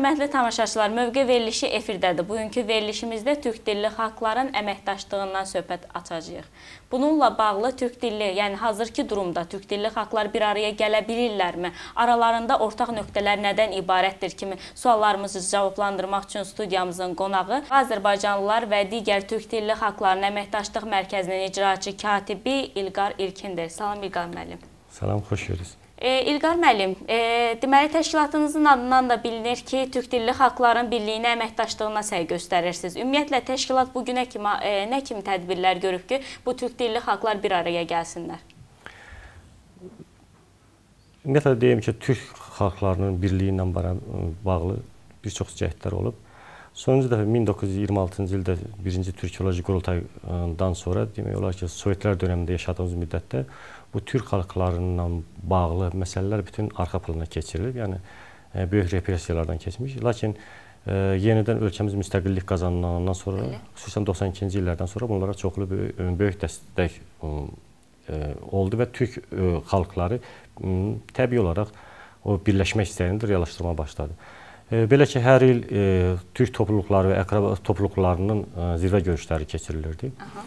hörmətli tamaşaçılar, mövqe verilişi efirdədir. Bugünkü verilişimizdə türk dilli xalqların əməkdaşlığından söhbət açacağıq. Bununla bağlı türk dilli, yəni hazırki durumda türk dilli xalqlar bir araya gələ bilirlərmi? Aralarında ortaq nöqtələr nədən ibarətdir kimi suallarımızı cavablandırmaq üçün studiyamızın qonağı Azərbaycanlılar və digər türk dilli xalqların əməkdaşlıq mərkəzinin icraçı katibi İlqar İlkindir. Salam İlqar müəllim. Salam, xoş gəldiniz. E, İlqar müəllim, e, deməli təşkilatınızın adından da bilinir ki, türk dilli xalqların birliyinə, əməkdaşlığına səy göstərirsiniz. Ümumiyyətlə təşkilat bu günə kimi e, nə kimi tədbirlər görüb ki, bu türk dilli xalqlar bir araya gəlsinlər? Ümumiyyətlə deyim ki, türk xalqlarının birliyi ilə bağlı bir çox cəhdlər olub. Sonuncu dəfə 1926-cı ildə 1-ci türkoloji qurultayından sonra demək olar ki, Sovetlər dövründə yaşadığımız müddətdə bu türk xalqlarından bağlı məsələlər bütün arxa plana keçirilib. Yəni e, böyük repressiyalardan keçmiş. Lakin e, yenidən ölkəmiz müstəqillik qazanandan sonra, Elə. xüsusən 92-ci illərdən sonra bunlara çoxlu böyük, e, böyük dəstək e, oldu və türk e, xalqları təbii olaraq o birləşmək istəyini reallaşdırmağa başladı. E, belə ki, hər il türk topluluqları və əqraba topluluqlarının zirvə görüşləri keçirilirdi. Aha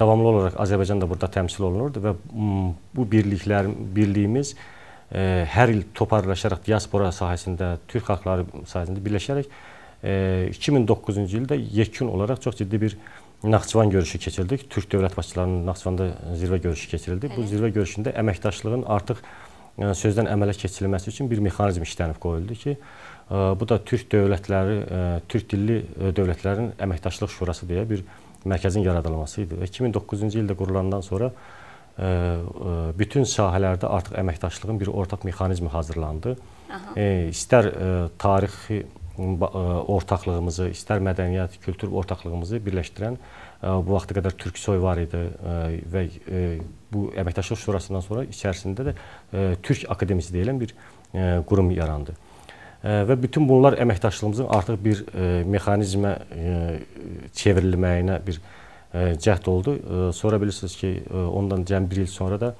davamlı olaraq Azərbaycan da burada təmsil olunurdu və mm, bu birliklər birliyimiz e, hər il toparlaşaraq diaspora sahəsində, türk xalqları sahəsində birləşərək 2009-cu e, ildə yekun olaraq çox ciddi bir Naxçıvan görüşü keçirdik. Türk dövlət başçılarının Naxçıvanda zirvə görüşü keçirildi. Bu zirvə görüşündə əməkdaşlığın artıq e, sözdən əmələ keçirilməsi üçün bir mexanizm işlənib qoyuldu ki, bu da türk dövlətləri, türk dilli dövlətlərin əməkdaşlıq şurası deyə bir mexanizm mərkəzin yaradılması idi. 2009-cu ildə qurulandan sonra e, e, bütün sahələrdə artıq əməkdaşlığın bir ortaq mexanizmi hazırlandı. E, istər e, tarixi ortaqlığımızı, istər mədəniyyət, kültür ortaqlığımızı birləşdirən bu vaxta qədər Türksoy var idi və bu əməkdaşlıq şurasından sonra içərisində də Türk Akademisi deyilən bir qurum yarandı və bütün bunlar əməkdaşlığımızın artıq bir e, mexanizmə e, çevrilməyinə bir e, cəhd oldu. Sonra bilirsiniz ki, ondan cəmi 1 il sonra da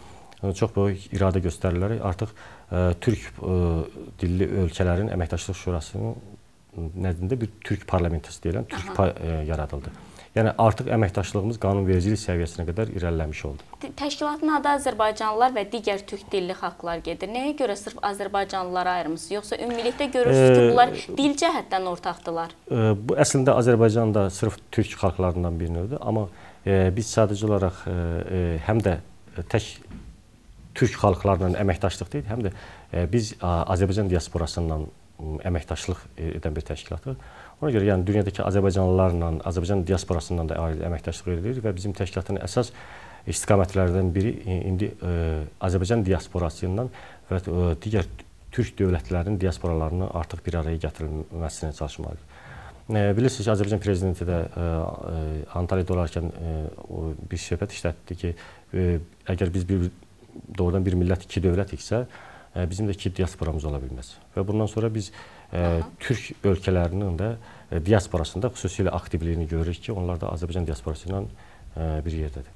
çox böyük iradə göstərilərək artıq türk dilli ölkələrin əməkdaşlıq şurasının nəzdində bir türk parlamentisi deyilən türk pa yaradıldı. Yəni artıq əməkdaşlığımız qanunvericilik səviyyəsinə qədər irəliləmiş oldu. Təşkilatın adı Azərbaycanlılar və digər türk dilli xalqlar gedir. Nəyə görə sırf Azərbaycanlılara ayrımsız, yoxsa ümumilikdə görürsüz ki, bunlar dil cəhətdən ortaqdılar? E, bu əslində Azərbaycan da sırf türk xalqlarından bir növdür, amma e, biz sadəcə olaraq e, e həm də tək türk xalqlarla əməkdaşlıq deyil, həm də e, biz Azərbaycan diasporasından əməkdaşlıq e, edən bir təşkilatıq. Ona görə yəni dünyadakı Azərbaycanlılarla, Azərbaycan diasporası ilə də əməkdaşlıq edirik və bizim təşkilatın əsas istiqamətlərindən biri indi ə, e, Azərbaycan diasporası ilə və ə, e, digər türk dövlətlərinin diasporalarını artıq bir araya gətirilməsinə çalışmalıyıq. E, bilirsiniz ki, Azərbaycan prezidenti də ə, Antalyada olarkən bir söhbət işlətdi ki, əgər biz bir doğrudan bir millət iki dövlət iksə, bizim də ki diasporamız ola bilməz. Və bundan sonra biz ə, e, türk ölkələrinin də e, diasporasında xüsusilə aktivliyini görürük ki, onlar da Azərbaycan diasporası ilə ə, e, bir yerdədir.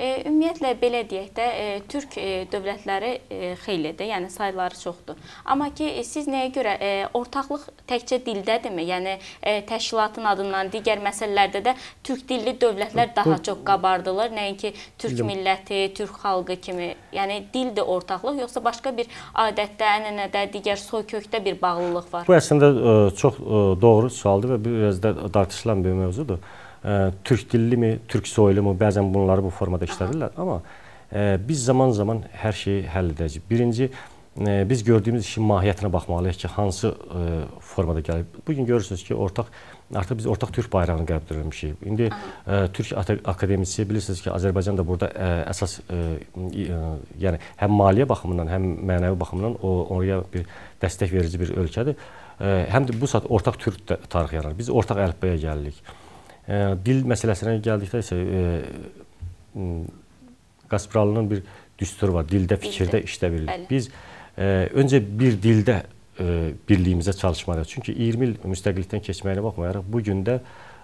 E, ümumiyyətlə belə deyək də, e, türk e, dövlətləri e, xeylidir, yəni sayları çoxdur. Amma ki, e, siz nəyə görə e, ortaqlıq təkcə dildədirmi? Yəni e, təşkilatın adından digər məsələlərdə də türk dilli dövlətlər daha çox qabardılır, nəinki türk milləti, türk xalqı kimi. Yəni dil də ortaqlıq, yoxsa başqa bir adətdə, ənənədə, digər soykökdə bir bağlılıq var? Bu əslində ə, e, çox ə, e, doğru sualdır və biraz da tartışılan bir mövzudur ə, türk dillimi, türk soyulumu, bəzən bunları bu formada işlədirlər, amma ə, e, biz zaman-zaman hər şeyi həll edəcəyik. Birinci ə, e, biz gördüyümüz işin mahiyyətinə baxmalıyıq ki, hansı ə, e, formada gəlib. Bu gün görürsüz ki, ortaq artıq biz ortaq türk bayrağını qələbdirmişik. İndi ə, türk akademisi bilirsiniz ki, Azərbaycan da burada ə, əsas ə, ə, yəni həm maliyyə baxımından, həm mənəvi baxımından o oraya bir dəstək verici bir ölkədir. Ə, həm də bu saat ortaq türk tarixi yaranır. Biz ortaq əlifbəyə gəlirik. Dil məsələsinə gəldikdə isə e, Qaspralının bir düsturu var. Dildə, fikirdə, işdə birlik. Biz e, öncə bir dildə e, birliyimizə çalışmalıyıq. Çünki 20 il müstəqillikdən keçməyinə baxmayaraq bu gün də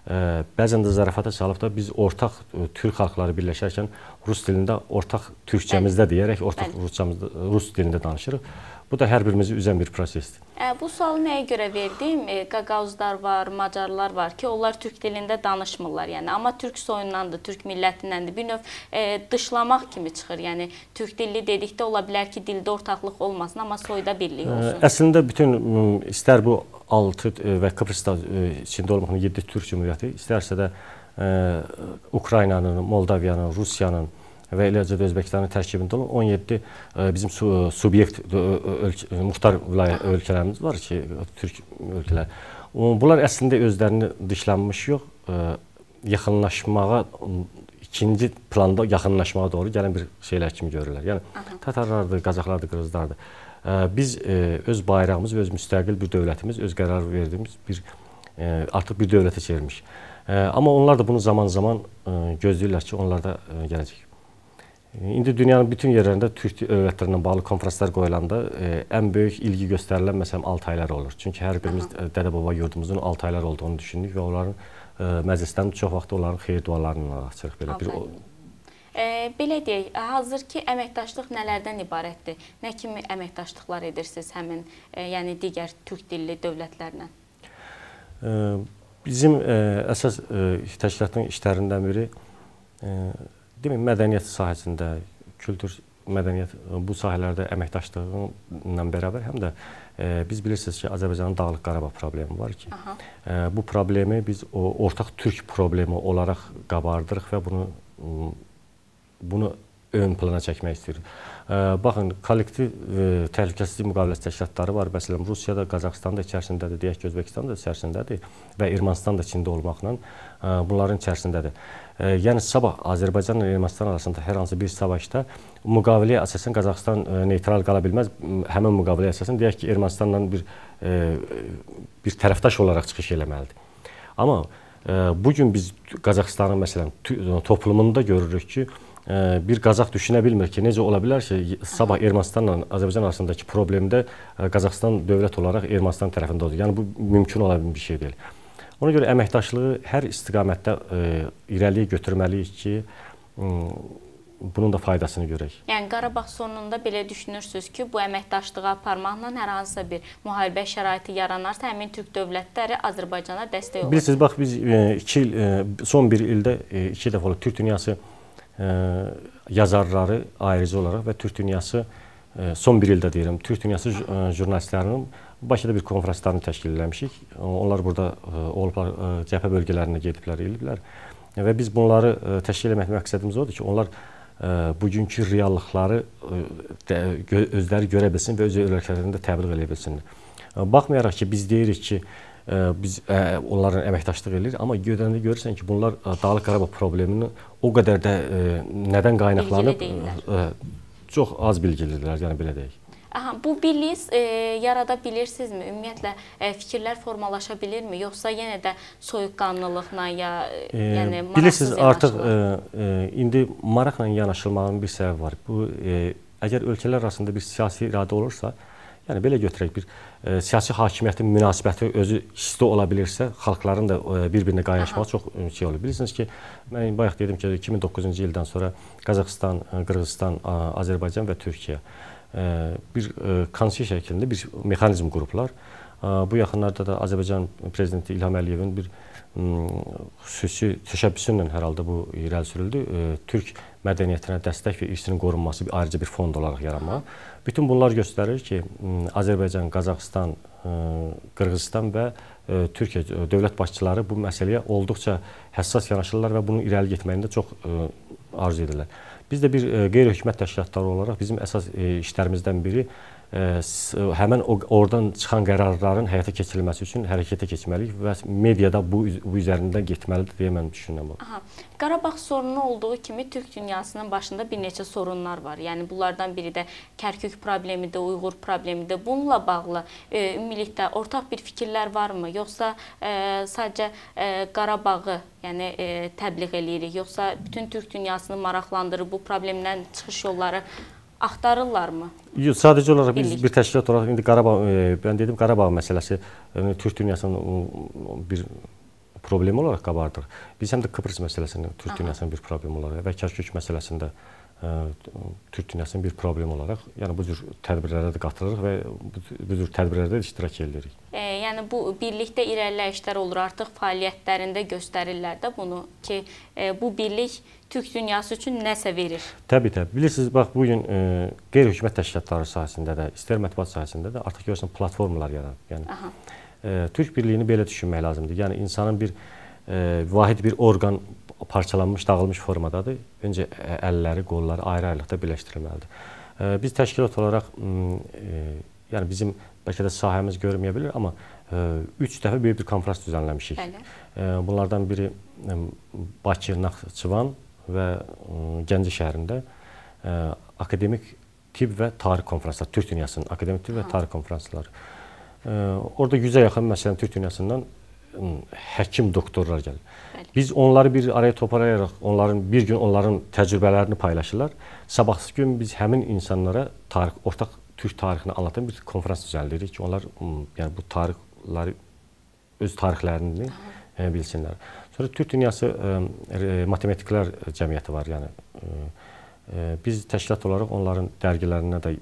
bəzən də zarafata salıb da biz ortaq türk xalqları birləşərkən rus dilində ortaq türkçəmizdə deyərək ortaq ruscamızda rus dilində danışırıq. Bu da hər birimizi üzən bir prosesdir. Ə, bu sualı nəyə görə verdim? E, qaqavuzlar var, macarlar var ki, onlar türk dilində danışmırlar, yəni amma türk soyundandır, türk millətindəndir. Bir növ e, dışlamaq kimi çıxır. Yəni türk dilli dedikdə ola bilər ki, dildə ortaqlıq olmasın, amma soyda birlik olsun. Ə, əslində bütün istər bu 6 e, və Kıbrısda e, içində olmaqla 7 türk cümhuriyyəti, istərsə də ə, e, Ukraynanın, Moldaviyanın, Rusiyanın, və eləcə də Özbəkistanın tərkibində olan 17 e, bizim e, subyekt e, muxtar ölkələrimiz var ki, türk ölkələri. Bunlar əslində özlərini dışlanmış yox, yaxınlaşmağa ikinci planda yaxınlaşmağa doğru gələn bir şeylər kimi görürlər. Yəni tatarlardır, qazaxlardır, qırızlardır. Biz öz bayrağımız və öz müstəqil bir dövlətimiz, öz qərar verdiyimiz bir artıq bir dövlətə çevirmiş. Amma onlar da bunu zaman-zaman gözləyirlər ki, onlar da gələcək. İndi dünyanın bütün yerlərində türk öyrətlərindən bağlı konfranslar qoyulanda e, ən böyük ilgi göstərilən məsələn Altaylar olur. Çünki hər birimiz dədə-baba yurdumuzun Altaylar olduğunu düşündük və onların e, məclisdən çox vaxt onların xeyir dualarını açırıq belə bir o, e, belə deyək, hazırki əməkdaşlıq nələrdən ibarətdir? Nə kimi əməkdaşlıqlar edirsiniz həmin, e, yəni digər türk dilli dövlətlərlə? E, bizim e, əsas e, təşkilatın işlərindən biri e, demək mədəniyyət sahəsində, kültür mədəniyyət e, bu sahələrdə əməkdaşlığımla bərabər həm də e, biz bilirsiniz ki, Azərbaycanın Dağlıq Qarabağ problemi var ki, e, bu problemi biz o, ortaq türk problemi olaraq qabardırıq və bunu bunu ön plana çəkmək istəyir. Baxın, kollektiv e, təhlükəsizlik müqaviləsi təşkilatları var. Məsələn, Rusiya da, Qazaxıstan da içərisindədir, deyək ki, Özbəkistan da içərisindədir və Ermənistan da Çində olmaqla e, bunların içərisindədir. E, yəni sabah Azərbaycan ilə Ermənistan arasında hər hansı bir savaşda müqaviləyə əsasən Qazaxıstan neytral qala bilməz. Həmin müqaviləyə əsasən deyək ki, Ermənistanla bir bir tərəfdaş olaraq çıxış eləməlidir. Amma bu gün biz Qazaxıstanın məsələn toplumunda görürük ki, bir Qazax düşünə bilmir ki, necə ola bilər ki, sabah Ermənistanla Azərbaycan arasındakı problemdə e, Qazaxstan dövlət olaraq Ermənistan tərəfində olur. Yəni bu mümkün ola bilən bir şey deyil. Ona görə əməkdaşlığı hər istiqamətdə e, irəliyə götürməliyik ki, bunun da faydasını görək. Yəni Qarabağ sonunda belə düşünürsüz ki, bu əməkdaşlığı aparmaqla hər hansısa bir müharibə şəraiti yaranarsa, həmin türk dövlətləri Azərbaycana dəstək olur. Bilirsiniz, bax biz 2 e, il son 1 ildə 2 dəfə olub Türk dünyası yazarları ayrıcı olaraq və Türk dünyası e, son bir ildə deyirəm, Türk dünyası e, jurnalistlərinin Bakıda bir konfranslarını təşkil eləmişik. Onlar burada e, olublar, cəbhə bölgələrinə gediblər, eliblər. Və biz bunları təşkil etmək məqsədimiz odur ki, onlar bugünkü reallıqları özləri görə bilsin və öz ölkələrində təbliğ edə bilsinlər. Baxmayaraq ki, biz deyirik ki, biz ə, e, onların əməkdaşlıq eləyir, amma gedəndə görürsən ki, bunlar e, Dağlıq Qarabağ problemini o qədər də ə, e, nədən qaynaqlanıb ə, çox az bilgilidirlər, yəni belə deyək. Aha, bu birliyi e, yarada bilirsinizmi? Ümumiyyətlə e, fikirlər formalaşa bilirmi, yoxsa yenə də soyuqqanlılıqla ya e, yəni bilirsiniz artıq e, e, indi maraqla yanaşılmağın bir səbəbi var. Bu e, əgər ölkələr arasında bir siyasi iradə olursa, e, Yəni belə götürək bir ə, e, siyasi hakimiyyətin münasibəti özü hisli ola bilirsə, xalqların da ə, e, bir-birinə qaynaşması çox e, şey olur. Bilirsiniz ki, mən bayaq dedim ki, 2009-cu ildən sonra Qazaxıstan, Qırğızstan, Azərbaycan və Türkiyə ə, bir ə, konstitusiya şəklində bir mexanizm qurublar. Ə, bu yaxınlarda da Azərbaycan prezidenti İlham Əliyevin bir ə, xüsusi təşəbbüsü ilə hər halda bu irəli sürüldü. Türk mədəniyyətinə dəstək və irsinin qorunması bir ayrıca bir fond olaraq yaranma. Bütün bunlar göstərir ki, Azərbaycan, Qazaxstan, Qırğızstan və Türkiyə dövlət başçıları bu məsələyə olduqca həssas yanaşırlar və bunu irəli getməyini də çox arzu edirlər. Biz də bir qeyri-hökumət təşkilatları olaraq bizim əsas işlərimizdən biri həmin o oradan çıxan qərarların həyata keçirilməsi üçün hərəkətə keçməliyik və mediada bu, bu üzərində getməlidir deyə mən düşünürəm. Aha. Qarabağ sorunu olduğu kimi Türk dünyasının başında bir neçə sorunlar var. Yəni bunlardan biri də Kərkük problemidir, Uyğur problemidir. Bununla bağlı e, ümumilikdə ortaq bir fikirlər varmı, yoxsa e, sadəcə e, Qarabağı yəni e, təbliğ eləyirik, yoxsa bütün Türk dünyasını maraqlandırır bu problemdən çıxış yolları? axtarırlarmı? Yox, sadəcə olaraq biz bir təşkilat olaraq indi Qarabağ e, mən dedim Qarabağ məsələsi yəni Türk dünyasının bir problemi olaraq qabardır. Biz həm də Kıbrıs məsələsini Türk dünyasının bir problemi olaraq və Kəşkük məsələsində Türk dünyasının bir problem olaraq, yəni bu cür tədbirlərə də qatılırıq və bu cür tədbirlərdə də iştirak edirik. E, yəni bu birlikdə irəliləyişlər olur, artıq fəaliyyətlərində göstərirlər də bunu ki, e, bu birlik Türk dünyası üçün nəsə verir. Təbii, təbii. Bilirsiniz, bax bu gün e, qeyri-hökumət təşkilatları sahəsində də, istər mətbuat sahəsində də artıq görürsən platformalar yaranır. Yəni Aha. e, Türk birliyini belə düşünmək lazımdır. Yəni insanın bir e, vahid bir orqan o parçalanmış, dağılmış formadadır. Öncə əlləri, qolları ayrı-ayrılıqda birləşdirilməlidir. Biz təşkilat olaraq yəni bizim bəlkə də sahəmiz görməyə bilər, amma 3 dəfə böyük bir konfrans düzənləmişik. Bəli. Bunlardan biri Bakı, Naxçıvan və Gəncə şəhərində akademik tibb və tarix konfransları, Türk dünyasının akademik tibb və tarix konfransları. Orada 100-ə yaxın məsələn Türk dünyasından həkim doktorlar gəlir. Bəli. Biz onları bir araya toplayaraq onların bir gün onların təcrübələrini paylaşırlar. Sabahsı gün biz həmin insanlara tarix ortaq Türk tarixini anlatan bir konfrans düzənləyirik ki, onlar yəni bu tarixləri öz tarixlərini Aha. bilsinlər. Sonra Türk dünyası ə, matematiklər cəmiyyəti var, yəni ə, biz təşkilat olaraq onların dərgilərinə də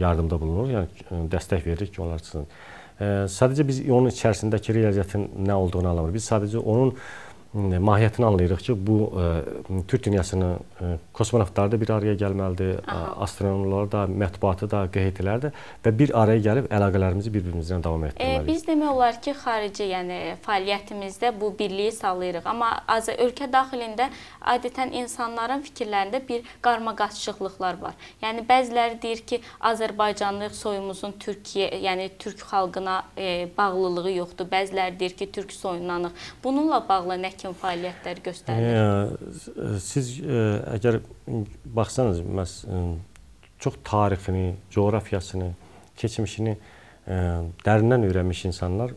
yardımda bulunuruq, yəni dəstək veririk ki, onlar üçün Sadəcə biz onun içərisindəki riyaziyyatın nə olduğunu anlamırıq. Biz sadəcə onun mahiyyətini anlayırıq ki, bu ə, e, Türk dünyasının ə, e, kosmonavtları da bir araya gəlməlidir, astronomlar da, mətbuatı da, QHT-lər də və bir araya gəlib əlaqələrimizi bir-birimizlə davam e, etdirməliyik. E, biz demək olar ki, xarici, yəni fəaliyyətimizdə bu birliyi sağlayırıq, amma az ölkə daxilində adətən insanların fikirlərində bir qarmaqaçılıqlar var. Yəni bəziləri deyir ki, Azərbaycanlı soyumuzun Türkiyə, yəni Türk xalqına e, bağlılığı yoxdur. Bəziləri deyir ki, Türk soyundanıq. Bununla bağlı nə ki üçün fəaliyyətlər göstərilir? Siz əgər baxsanız, məs çox tarixini, coğrafiyasını, keçmişini dərindən öyrənmiş insanlar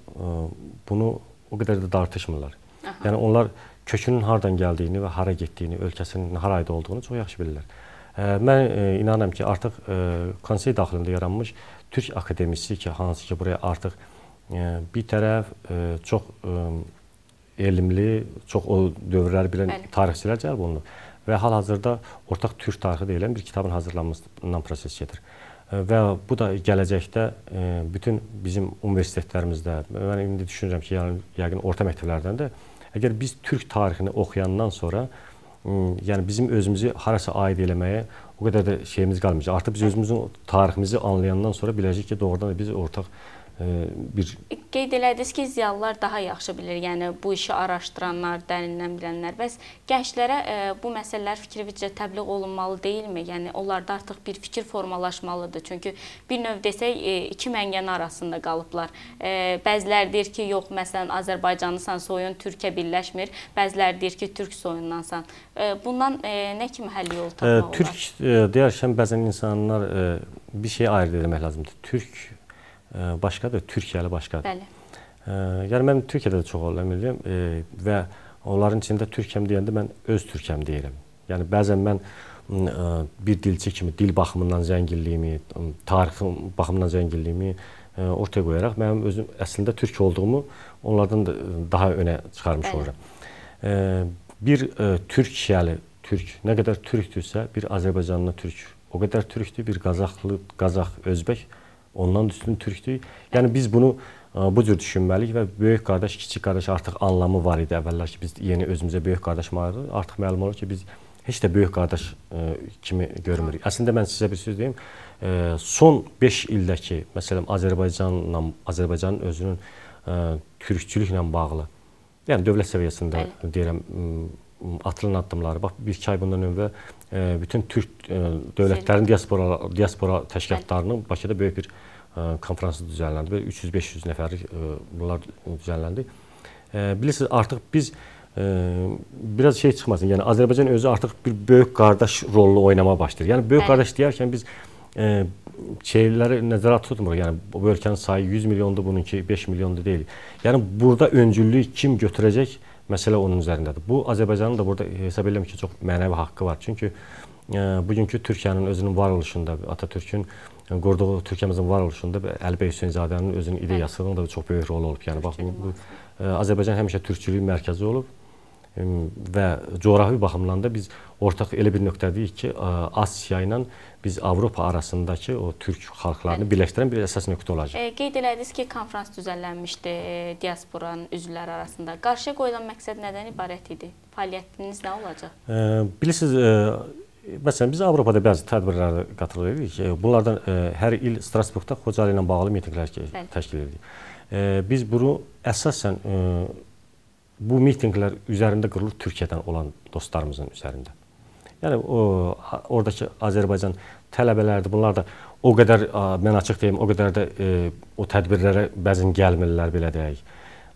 bunu o qədər də dartışmırlar. Aha. Yəni onlar kökünün hardan gəldiyini və hara getdiyini, ölkəsinin hara aid olduğunu çox yaxşı bilirlər. Mən inanıram ki, artıq konsey daxilində yaranmış türk akademisi ki, hansı ki buraya artıq bir tərəf çox elmli, çox o dövrləri bilən Bəli. tarixçilər cəlb olunub və hal-hazırda ortaq türk tarixi deyilən bir kitabın hazırlanmasından proses gedir. E, və bu da gələcəkdə e, bütün bizim universitetlərimizdə, mən indi düşünürəm ki, yəni, yəqin orta məktəblərdən də, əgər biz türk tarixini oxuyandan sonra, e, yəni bizim özümüzü harasa aid eləməyə o qədər də şeyimiz qalmayacaq. Artıq biz özümüzün tariximizi anlayandan sonra biləcəyik ki, doğrudan da biz ortaq tariximiz bir qeyd elədiniz ki, ziyalılar daha yaxşı bilir, yəni bu işi araşdıranlar, dərindən bilənlər. Bəs gənclərə ə, e, bu məsələlər fikrivicə təbliğ olunmalı deyilmi? Yəni onlarda artıq bir fikir formalaşmalıdır. Çünki bir növ desək, ə, e, iki məngən arasında qalıblar. Ə, e, bəzilər deyir ki, yox, məsələn, Azərbaycanlısan, soyun Türkiyə birləşmir. Bəzilər deyir ki, türk soyundansan. Ə, bundan ə, nə kimi həll yolu tapmaq olar? Türk deyərkən bəzən insanlar ə, bir şey ayırd etmək lazımdır. Türk başqadır, Türkiyəli başqadır. Bəli. Yəni mən Türkiyədə də çox olam eləyirəm və onların içində türkəm deyəndə mən öz türkəm deyirəm. Yəni bəzən mən e, bir dilçi kimi dil baxımından zənginliyimi, tarixim baxımından zənginliyimi e, ortaya qoyaraq mənim özüm əslində türk olduğumu onlardan da e, daha önə çıxarmış oluram. Bir türkiyəli türk nə qədər türkdürsə, bir azərbaycanlı türk o qədər türkdür, bir qazaxlı qazaq, özbək Ondan üstün türkdük. Yəni biz bunu e, bu cür düşünməliyik və böyük qardaş, kiçik qardaş artıq anlamı var idi əvvəllər ki, biz yeni özümüzə böyük qardaş maraqlı. Artıq məlum olur ki, biz heç də böyük qardaş e, kimi görmürük. Əslində mən sizə bir söz deyim. E, son 5 ildəki, məsələn, Azərbaycanla, Azərbaycanın özünün türkçülüklə bağlı, yəni dövlət səviyyəsində deyirəm, atılan addımları. Bax, bir ay bundan əvvəl bütün türk e, dövlətlərinin diaspora diaspora təşkilatlarının Bakıda böyük bir e, konfransı düzənləndi. 300-500 nəfərlik e, bunlar düzənləndi. Bilirsiniz, artıq biz biraz şey çıxmasın. Yəni Azərbaycan özü artıq bir böyük qardaş rolunu oynamaya başlayır. Yəni böyük Bəli. qardaş deyərkən biz çevrələri nəzərə tutmuruq. Yəni bu ölkənin sayı 100 milyondur, bununki 5 milyondur deyil. Yəni burada öncüllüyü kim götürəcək? məsələ onun üzərindədir. Bu Azərbaycanın da burada hesab edirəm ki, çox mənəvi haqqı var. Çünki e, bugünkü Türkiyənin özünün varoluşunda Atatürkün qurduğu Türkiyəmizin varoluşunda Əli bəy Hüseynzadənin özünün ideyasının da çox böyük rolu olub. Yəni bax bu, bu e, Azərbaycan həmişə türkçülüyün mərkəzi olub və coğrafi baxımdan da biz ortaq elə bir nöqtədəyik ki, Asiya ilə biz Avropa arasındakı o türk xalqlarını birləşdirən bir əsas nöqtə olacaq. E, qeyd elədiniz ki, konfrans düzənlənmişdi e, diasporanın üzvləri arasında. Qarşıya qoyulan məqsəd nədən ibarət idi? Fəaliyyətiniz nə olacaq? E, bilirsiniz, e, məsələn biz Avropada bəzi tədbirlərə qatılırıq. E, bunlardan e, hər il Strasburqda Xocalı ilə bağlı mitinqlər təşkil edirik. E, biz bunu əsasən e, bu mitinqlər üzərində qurulur Türkiyədən olan dostlarımızın üzərində. Yəni o ordakı Azərbaycan tələbələrdir. Bunlar da o qədər mən açıq deyim, o qədər də e, o tədbirlərə bəzən gəlmirlər belə deyək.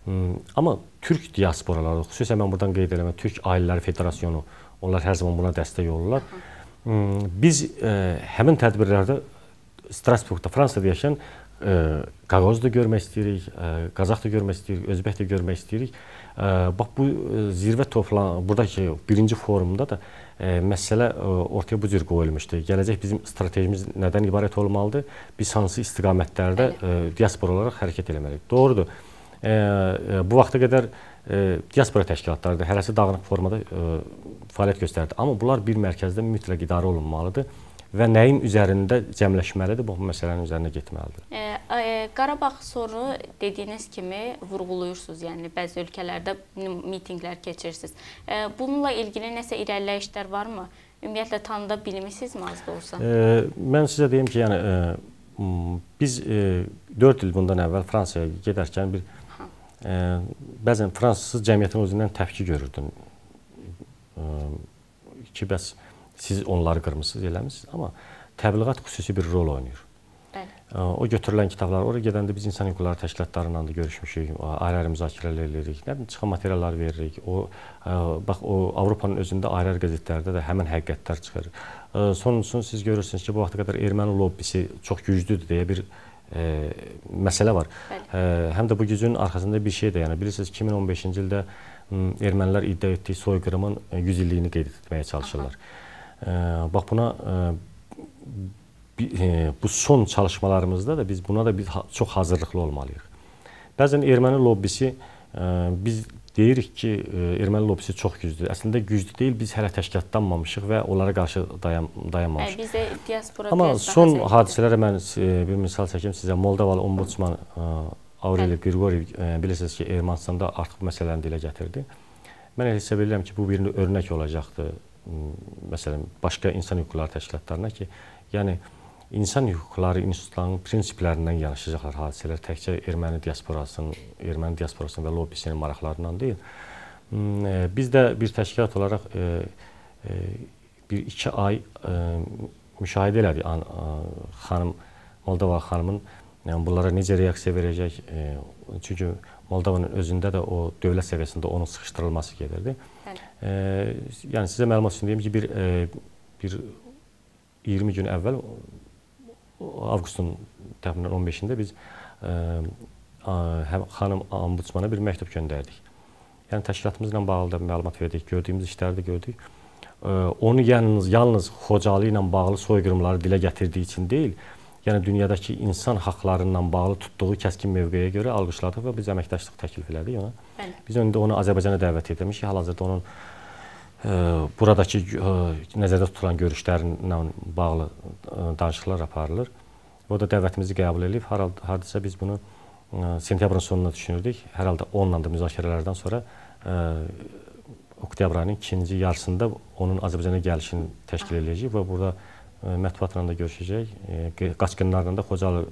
Hmm, amma türk diasporaları, xüsusən mən buradan qeyd eləmə, Türk Ailələr Federasiyonu, onlar hər zaman buna dəstək olurlar. Hmm, biz e, həmin tədbirlərdə Strasburqda, Fransada yaşayan Qaqoz da görmək istəyirik, Qazax da görmək istəyirik, Özbək də görmək istəyirik. Bax bu zirvə toplan burdakı birinci forumda da məsələ ortaya bu cür qoyulmuşdu. Gələcək bizim strategimiz nədən ibarət olmalıdır? Biz hansı istiqamətlərdə diaspora olaraq hərəkət etməliyik? Doğrudur. Bu э, vaxta э, qədər diaspora təşkilatları da hərəsi dağınıq formada fəaliyyət göstərdi. Amma bunlar bir mərkəzdə mütləq idarə olunmalıdır və nəyin üzərində cəmləşməlidir, bu məsələnin üzərinə getməlidir? E, e, Qarabağ sorunu dediyiniz kimi vurğuluyursunuz, yəni bəzi ölkələrdə mitinqlər keçirirsiniz. E, bununla ilgili nəsə irəliləyişlər varmı? Ümumiyyətlə tanıda bilmirsiniz mi az da olsa? E, mən sizə deyim ki, yəni e, biz e, 4 il bundan əvvəl Fransaya gedərkən bir e, bəzən fransız cəmiyyətin özündən təfki görürdüm. E, ki, bəs e, Siz onları qırmısınız, eləmisiniz, amma təbliğat xüsusi bir rol oynayır. Bəli. O götürülən kitablar, ora gedəndə biz insan hüquqları təşkilatlarından da görüşmüşük, ayrı-ayrı müzakirələr eləyirik, nə bilim çıxan materiallar veririk. O bax o Avropanın özündə ayrı-ayrı qəzetlərdə də həmin həqiqətlər çıxır. Sonuncusu siz görürsünüz ki, bu vaxta qədər erməni lobbisi çox güclüdür deyə bir ə, məsələ var. Ə, həm də bu gücün arxasında bir şey də, yəni bilirsiniz 2015-ci ildə ermənilər iddia etdiyi soyqırımın 100 illiyini qeyd etməyə çalışırlar. Aha. Bax buna e, e, bu son çalışmalarımızda da biz buna da biz çox hazırlıqlı olmalıyıq. Bəzən erməni lobbisi e, biz deyirik ki, erməni lobbisi çox güclüdür. Əslində güclü deyil, biz hələ təşkilatlanmamışıq və onlara qarşı dayan dayanmamışıq. Hə, bizə diaspora Amma son hadisələrə mən bir misal çəkim sizə. Moldovalı ombudsman Aureli Qriqoryev bilirsiniz ki, Ermənistanda artıq məsələni dilə gətirdi. Mən hesab edirəm ki, bu bir örnək olacaqdır məsələn başqa insan hüquqları təşkilatlarına ki, yəni insan hüquqları institutlarının prinsiplərindən yanaşacaqlar hadisələr təkcə erməni diasporasının, erməni diasporasının və lobbisinin maraqlarından deyil. E, biz də bir təşkilat olaraq e, e, bir 2 ay müşahidə elədik xanım Moldova xanımın yəni bunlara necə reaksiya verəcək? Çünki Moldovanın özündə də o dövlət səviyyəsində onun sıxışdırılması gedirdi. Bəli. Yəni sizə məlumat üçün deyim ki, bir bir 20 gün əvvəl avqustun təxminən 15-də biz xanım ombudsmana bir məktub göndərdik. Yəni təşkilatımızla bağlı da məlumat verdik, gördüyümüz işləri də gördük. Onu yalnız yalnız Xocalı ilə bağlı soyqırımları dilə gətirdiyi üçün deyil, yəni dünyadakı insan haqları ilə bağlı tutduğu kəskin mövqeyə görə alqışladıq və biz əməkdaşlıq təklif elədik ona. Bəli. Biz öndə onu Azərbaycana dəvət etmişik. Hal-hazırda onun ə, e, buradakı ə, e, nəzərdə tutulan görüşlərlə bağlı ə, e, danışıqlar aparılır. O da dəvətimizi qəbul edib. Hardasa biz bunu ə, sentyabrın sonuna düşünürdük. Hər halda onunla da müzakirələrdən sonra ə, oktyabr ayının ikinci yarısında onun Azərbaycana gəlişini təşkil edəcəyik və burada mətbuatla da görüşəcək, qaçqınlarla da Xocalı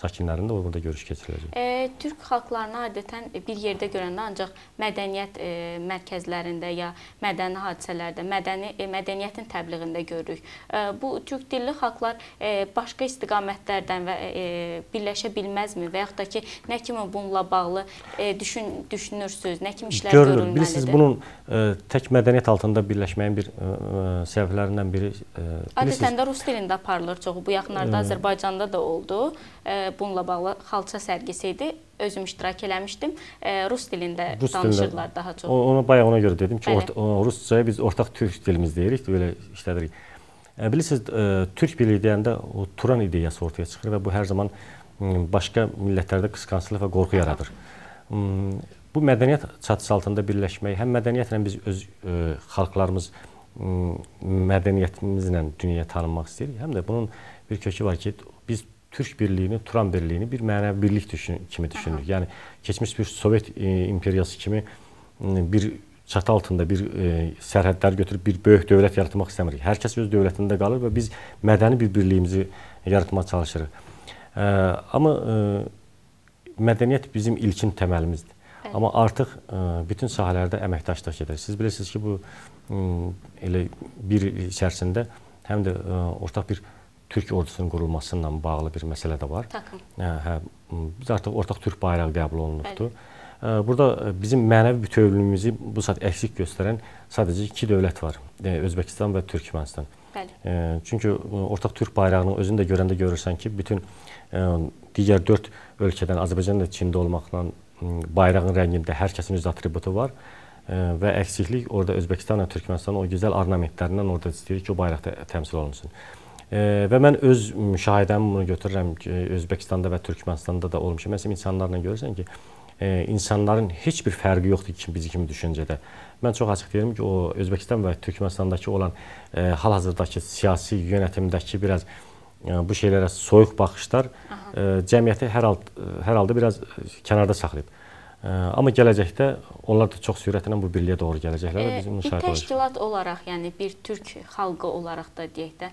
sakinlərində orada görüş keçiriləcək. E, türk xalqlarını adətən bir yerdə görəndə ancaq mədəniyyət e, mərkəzlərində ya mədəni hadisələrdə, mədəni e, mədəniyyətin təbliğində görürük. E, bu türk dilli xalqlar e, başqa istiqamətlərdən və e, birləşə bilməzmi və yaxud da ki, nə kimi bununla bağlı e, düşün düşünürsüz, nə kimi işlər Görülür. görülməlidir? Bilirsiniz, bunun e, tək mədəniyyət altında birləşməyin bir e, e səbəblərindən biri e, Adətən də rus dilində aparılır çoxu. Bu yaxınlarda e, Azərbaycanda da oldu. E, bununla bağlı xalça sərgisi idi. Özüm iştirak eləmişdim. E, rus dilində Rus danışırdılar dilində, daha çox. Ona bayaq ona görə dedim ki, orta, ruscaya biz ortaq türk dilimiz deyirik, belə işlədirik. E, bilirsiniz, e, türk dili deyəndə o Turan ideyası ortaya çıxır və bu hər zaman başqa millətlərdə qısqanclıq və qorxu yaradır. Bu mədəniyyət çatısı altında birləşmək, həm mədəniyyətlə biz öz ə, xalqlarımız mədəniyyətimizlə dünyaya tanınmaq istəyirik, həm də bunun bir kökü var ki, Türk birliyini, Turan birliyini bir mənəvi birlik düşün, kimi düşünürük. Yəni keçmiş bir Sovet e, imperiyası kimi e, bir çatı altında bir e, sərhədlər götürüb bir böyük dövlət yaratmaq istəmirik. Hər kəs öz dövlətində qalır və biz mədəni bir birliyimizi yaratmağa çalışırıq. E, amma e, mədəniyyət bizim ilkin təməlimizdir. Bəli. Amma artıq e, bütün sahələrdə əməkdaşlıq edir. Siz bilirsiniz ki, bu e, elə bir il içərisində həm də e, ortaq bir e, Türk ordusunun qurulması ilə bağlı bir məsələ də var. Takım. Hə, biz hə, artıq ortaq Türk bayrağı qəbul olunubdur. Bəli. Burada bizim mənəvi bütövlüyümüzü bu saat əksik göstərən sadəcə iki dövlət var. E, Özbəkistan və Türkmənistan. Bəli. E, çünki e, ortaq Türk bayrağını özün də görəndə görürsən ki, bütün digər 4 ölkədən Azərbaycan da Çində olmaqla bayrağın rəngində hər kəsin öz atributu var və əksiklik orada Özbəkistanla Türkmənistan o gözəl ornamentlərindən orada istəyirik ki, o bayraqda təmsil olunsun. Və mən öz müşahidəmi bunu götürürəm ki, Özbəkistanda və Türkmənistanda da olmuşam. Məsələn, insanlarla görürsən ki, insanların heç bir fərqi yoxdur ki, bizi kimi düşüncədə. Mən çox açıq deyirəm ki, o Özbəkistan və Türkmənistandakı olan hal-hazırdakı siyasi yönətimdəki biraz bu şeylərə soyuq baxışlar Aha. cəmiyyəti hər halda hər halda biraz kənarda saxlayıb. Amma gələcəkdə onlar da çox sürətlə bu birliyə doğru gələcəklər və bizim müşahidə olacaq. Bir təşkilat olacaq. olaraq, yəni bir türk xalqı olaraq da deyək də,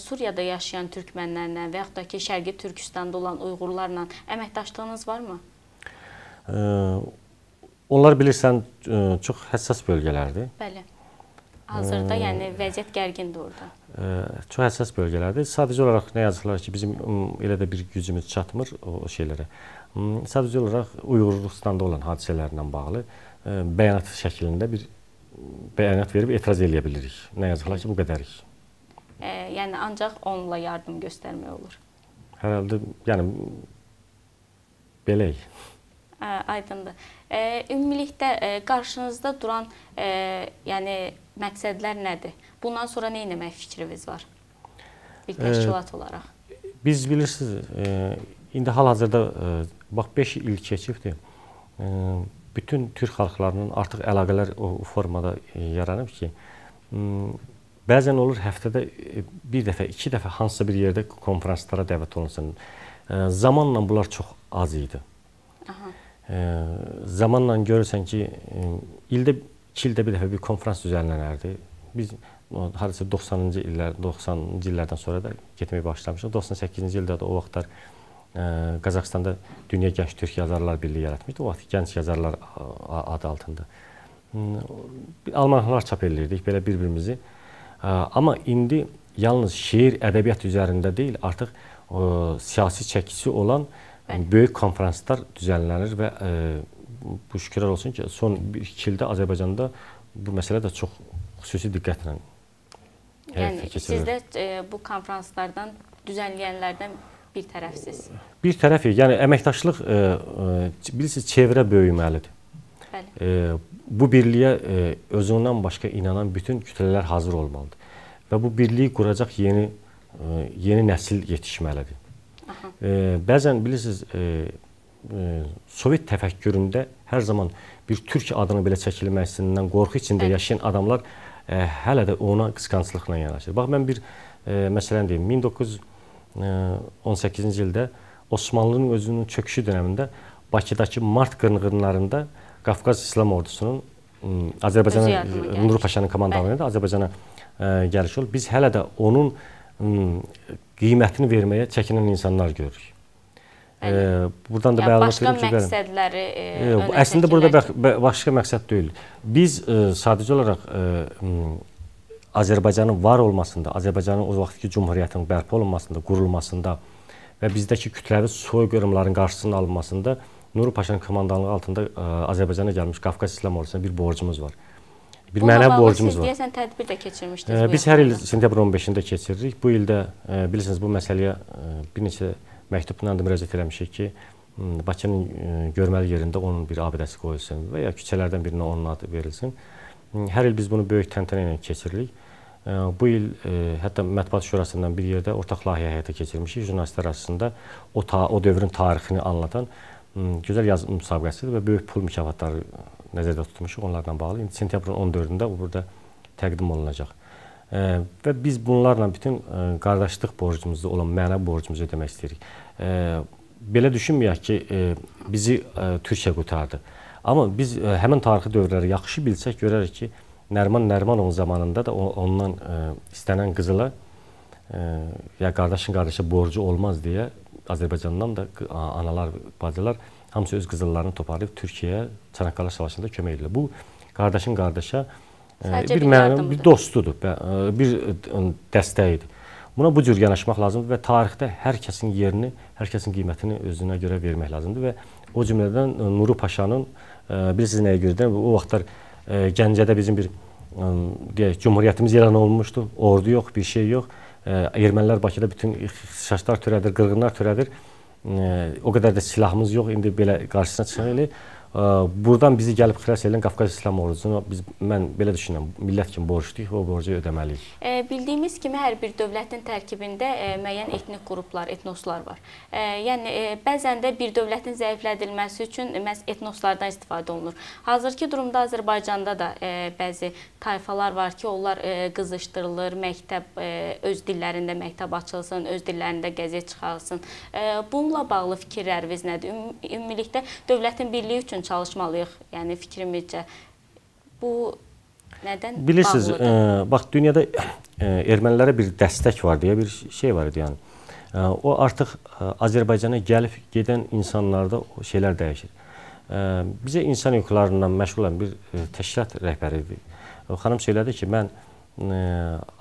Suriyada yaşayan türkmənlərlə və yaxud da ki, Şərqi Türkistanda olan Uyğurlarla əməkdaşlığınız varmı? Onlar bilirsən çox həssas bölgələrdir. Bəli. Hazırda ə, yəni vəziyyət gərgindir orada. Ə, çox həssas bölgələrdir. Sadəcə olaraq nə yazıqlar ki, bizim elə də bir gücümüz çatmır o şeylərə sadəcə olaraq uyğurluq standa olan hadisələrlə bağlı e, bəyanat şəklində bir bəyanat verib etiraz eləyə bilirik. Nə yazıqlar ki, bu qədərik. E, yəni ancaq onunla yardım göstərmək olur. Hər halda, yəni belək. Ə, e, aydındır. E, ümumilikdə e, qarşınızda duran, e, yəni məqsədlər nədir? Bundan sonra nə etmək fikriniz var? Bir e, təşkilat e, olaraq. Biz bilirsiniz, e, İndi hal-hazırda e, bax 5 il keçibdir. Bütün türk xalqlarının artıq əlaqələr o formada e, yaranıb ki, bəzən olur həftədə e, bir dəfə, iki dəfə hansısa bir yerdə konfranslara dəvət olunsun. Zamanla bunlar çox az idi. Aha. Zamanla görürsən ki, ildə 2 ildə bir dəfə bir konfrans düzənlənərdi. Biz hardasa 90-cı illər, 90-cı illərdən sonra da getməyə başlamışıq. 98-ci ildə də o vaxtlar ə, Qazaxstanda Dünya Gənc Türk Yazarlar Birliyi yaratmışdı. O vaxt Gənc Yazarlar adı altında. Almanlar çap eləyirdik belə bir-birimizi. Amma indi yalnız şeir, ədəbiyyat üzərində deyil, artıq ə, siyasi çəkisi olan Bəli. böyük konfranslar düzənlənir və ə, bu şükürlər olsun ki, son 2 ildə Azərbaycanda bu məsələ də çox xüsusi diqqətlə e, yəni, həyata keçirilir. Yəni sizdə bu konfranslardan düzənləyənlərdən bir tərəfsiz? Bir tərəfi, yəni əməkdaşlıq e, e, bilirsiniz çevrə böyüməlidir. Bəli. E, bu birliyə e, özündən başqa inanan bütün kütlələr hazır olmalıdır. Və bu birliyi quracaq yeni e, yeni nəsil yetişməlidir. Aha. E, bəzən bilirsiniz e, e, Sovet təfəkküründə hər zaman bir türk adını belə çəkilməsindən qorxu içində Bəli. yaşayan adamlar e, hələ də ona qısqanclıqla yanaşır. Bax mən bir e, məsələn deyim 1900 18-ci ildə Osmanlının özünün çöküşü dövründə Bakıdakı mart qırğınlarında Qafqaz İslam ordusunun Azərbaycana Nuru Paşanın komandanlığında Azərbaycana gəliş olub. Biz hələ də onun qiymətini verməyə çəkinən insanlar görürük. Ə, buradan da bəyanat edirəm ki, məqsədləri ə, ə, əslində burada bax, başqa məqsəd deyil. Biz ə, sadəcə olaraq ə, Azərbaycanın var olmasında, Azərbaycanın o vaxtki cümhuriyyətinin bərpa olunmasında, qurulmasında və bizdəki kütləvi soyqırımların qarşısının alınmasında Nuru Paşanın komandanlığı altında ə, e, Azərbaycana gəlmiş Qafqaz İslam Ordusuna bir borcumuz var. Bir Buna mənəvi borcumuz siz, var. Siz deyəsən tədbir də keçirmişdiniz. Ə, e, biz hər il sentyabr 15-də keçiririk. Bu ildə ə, e, bilirsiniz bu məsələyə ə, bir neçə məktubla da müraciət eləmişik ki, Bakının görməli yerində onun bir abidəsi qoyulsun və ya küçələrdən birinə onun adı verilsin. Hər il biz bunu böyük təntənə ilə keçiririk. Bu il hətta Mətbuat Şurasından bir yerdə ortaq layihə həyata keçirmişik. Jurnalistlər arasında o, ta, o dövrün tarixini anlatan gözəl yazı müsabiqəsidir və böyük pul mükafatları nəzərdə tutmuşuq onlarla bağlı. İndi sentyabrın 14-də bu burada təqdim olunacaq. Və biz bunlarla bütün qardaşlıq borcumuzu olan mənə borcumuzu ödəmək istəyirik. Belə düşünməyək ki, bizi Türkiyə qutardı. Amma biz ə, e, həmin tarixi dövrləri yaxşı bilsək görərik ki, Nərman Nərmanovun zamanında da ondan ə, e, istənən qızıla ə, e, ya qardaşın qardaşa borcu olmaz deyə Azərbaycandan da analar, bacılar hamısı öz qızıllarını toparlayıb Türkiyəyə Çanakkale savaşında kömək edirlər. Bu qardaşın qardaşa ə, bir mənim bir dostudur, bə, ə, bir dəstəyidir. Buna bu cür yanaşmaq lazımdır və tarixdə hər kəsin yerini, hər kəsin qiymətini özünə görə vermək lazımdır və o cümlədən Nuru Paşanın bilirsiniz nəyə görə də? O vaxtlar e, Gəncədə bizim bir deyək, cümhuriyyətimiz elan olmuşdu. Ordu yox, bir şey yox. E, ermənilər Bakıda bütün ixtisaslar törədir, qırğınlar törədir. E, o qədər də silahımız yox, indi belə qarşısına çıxırıq. Buradan bizi gəlib xilas edən Qafqaz İslam Orucunu biz mən belə düşünürəm, millət kimi borcluyuq və o borcu ödəməliyik. E, bildiyimiz kimi hər bir dövlətin tərkibində e, müəyyən etnik qruplar, etnoslar var. E, yəni e, bəzən də bir dövlətin zəiflədilməsi üçün məhz etnoslardan istifadə olunur. Hazırki durumda Azərbaycanda da e, bəzi tayfalar var ki, onlar e, qızışdırılır, məktəb öz dillərində məktəb açılsın, öz dillərində qəzet çıxarılsın. Bununla bağlı fikirləriniz nədir? Ümumilikdə dövlətin birliyi üçün üçün çalışmalıyıq. Yəni fikrimizcə bu nədən Bilirsiniz, ə, e, bax dünyada ə, e, ermənilərə bir dəstək var deyə bir şey var idi, yəni. Ə, e, o artıq ə, Azərbaycana gəlib gedən insanlarda o şeylər dəyişir. Ə, bizə insan hüquqlarından məşğul olan bir ə, təşkilat rəhbəri idi. Xanım söylədi ki, mən ə,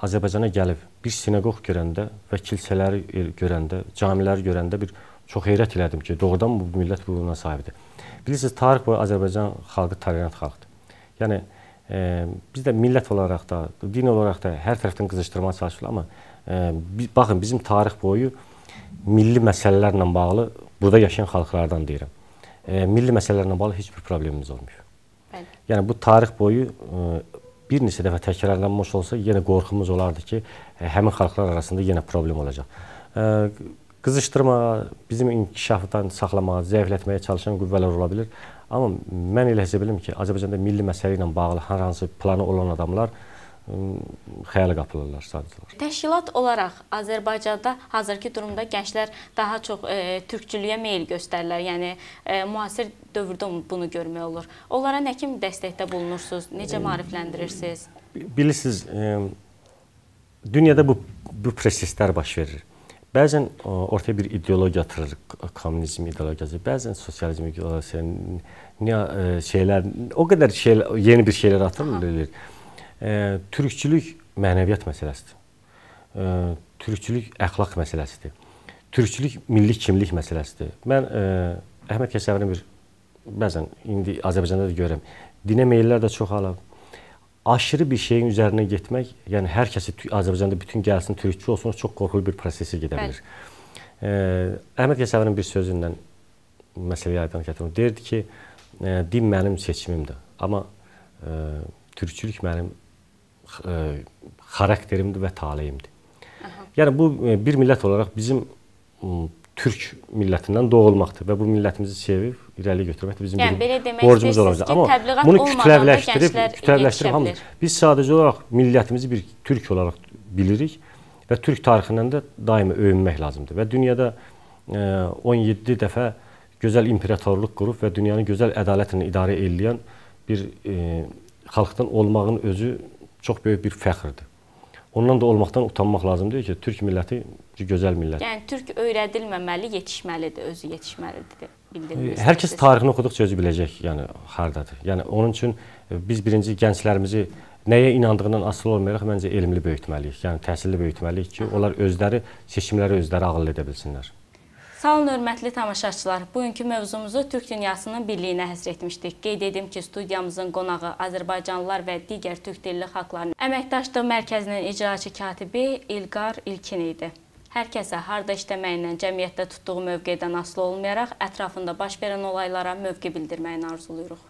Azərbaycana gəlib bir sinaqoq görəndə və kilsələri görəndə, camiləri görəndə bir çox heyrət elədim ki, doğrudan bu millət bu buna sahibdir. Bilirsiniz, tarix boyu Azərbaycan xalqı tolerant xalqdır. Yəni e, biz də millət olaraq da, din olaraq da hər tərəfdən qızışdırmağa çalışırıq, amma e, biz, baxın, bizim tarix boyu milli məsələlərlə bağlı burada yaşayan xalqlardan deyirəm. E, milli məsələlərlə bağlı heç bir problemimiz olmuyor. Bəli. Yəni bu tarix boyu e, bir neçə dəfə təkrarlanmış olsa, yenə qorxumuz olardı ki, e, həmin xalqlar arasında yenə problem olacaq. E, qızışdırma, bizim inkişafdan saxlamağa, zəiflətməyə çalışan qüvvələr ola bilər. Amma mən eləcə bilim ki, Azərbaycanda milli məsələ ilə bağlı hər hansı planı olan adamlar xəyala qapılırlar sadəcə. Təşkilat olaraq Azərbaycanda hazırki durumda gənclər daha çox e, türkçülüyə meyl göstərirlər. Yəni e, müasir dövrdə bunu görmək olur. Onlara nə kimi dəstəkdə bulunursunuz? Necə maarifləndirirsiniz? Bilirsiniz, e, dünyada bu bu proseslər baş verir. Bəzən e, ortaya bir ideologiya atır, kommunizm ideologiyası, bəzən sosializm ideologiyası. Niyə e, şeylər o qədər şey yeni bir şeylər atılır. E, türkçülük mənəviyyat məsələsidir. Türkçülük əxlaq məsələsidir. Türkçülük milli kimlik məsələsidir. Mən Əhməd Kəsəvinin bir bəzən indi Azərbaycanda da görürəm. Dinə meyllər də çoxalıb aşırı bir şeyin üzərinə getmək, yəni hər kəsi Azərbaycanda bütün gəlsin türkçü olsun, çox qorxulu bir prosesi gedə bilir. E, Əhməd Yəsəvənin bir sözündən məsələyə aydın gətirir. Deyirdi ki, e, din mənim seçimimdir, amma e, türkçülük mənim e, xarakterimdir və taleyimdir. Aha. Yəni bu bir millət olaraq bizim türk millətindən doğulmaqdır və bu millətimizi sevib irəli götürmək bizim yəni, bir borcumuz olacaq. Amma bunu kütləviləşdirib, kütləviləşdirib hamı biz sadəcə olaraq millətimizi bir türk olaraq bilirik və türk tarixindən də daima öyünmək lazımdır. Və dünyada 17 e, dəfə gözəl imperatorluq qurub və dünyanı gözəl ədalətlə idarə edən bir e, xalqdan olmağın özü çox böyük bir fəxrdir. Ondan da olmaqdan utanmaq lazımdır ki, türk milləti gözəl millət. Yəni türk öyrədilməməli, yetişməlidir, özü yetişməlidir. Bildiniz. Hər kəs tarixini oxuduqca özü biləcək, yəni hardadır. Yəni onun üçün e, biz birinci gənclərimizi nəyə inandığından asılı olmayaraq məncə elmli böyütməliyik. Yəni təhsilli böyütməliyik ki, onlar özləri seçimləri özləri ağıl edə bilsinlər. Sağ olun, hörmətli tamaşaçılar. Bugünkü mövzumuzu Türk dünyasının birliyinə həsr etmişdik. Qeyd edim ki, studiyamızın qonağı Azərbaycanlılar və digər türk dilli xalqların əməkdaşlığı mərkəzinin icraçı katibi İlqar İlkin idi hər kəsə harda işləməklə, cəmiyyətdə tutduğu mövqedən asılı olmayaraq ətrafında baş verən olaylara mövqe bildirməyini arzuluyuruq.